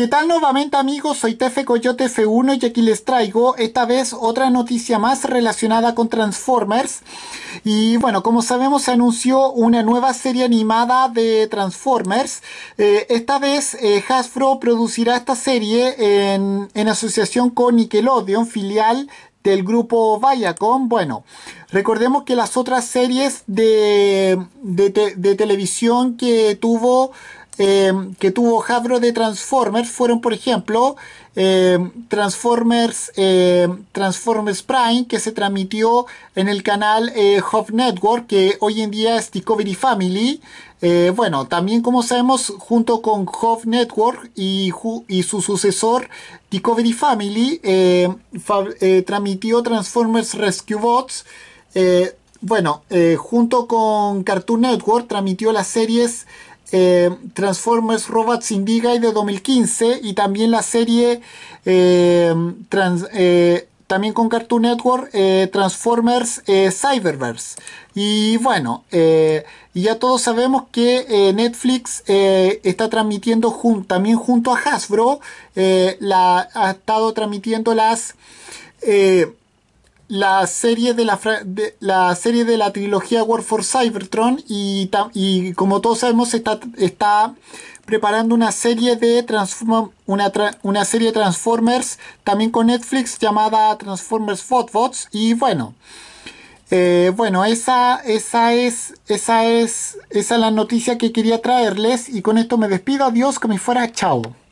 ¿Qué tal nuevamente amigos? Soy Tefe Coyote F1 y aquí les traigo esta vez otra noticia más relacionada con Transformers. Y bueno, como sabemos se anunció una nueva serie animada de Transformers. Eh, esta vez eh, Hasbro producirá esta serie en, asociación con Nickelodeon, filial del grupo Viacom. Bueno, recordemos que las otras series de, de televisión que tuvo Em, que tuvo Hasbro de Transformers fueron, por ejemplo, em, Transformers, em, Transformers Prime, que se transmitió en el canal eh, Hub Network, que hoy en día es Discovery Family. Eh, bueno, también como sabemos, junto con Hub Network y, su sucesor Discovery Family, eh, transmitió Transformers Rescue Bots. bueno, junto con Cartoon Network transmitió las series eh, Transformers Robots Indiga de 2015 y también la serie eh, eh, también con Cartoon Network Transformers Cyberverse y bueno ya todos sabemos que Netflix está transmitiendo también junto a Hasbro la, ha estado transmitiendo las la serie de la, la serie de la trilogía War for Cybertron y, como todos sabemos está, está preparando una serie de una, serie de Transformers también con Netflix llamada Transformers Fotbots y bueno eh, bueno esa esa es esa es esa la noticia que quería traerles y con esto me despido adiós que me fuera chao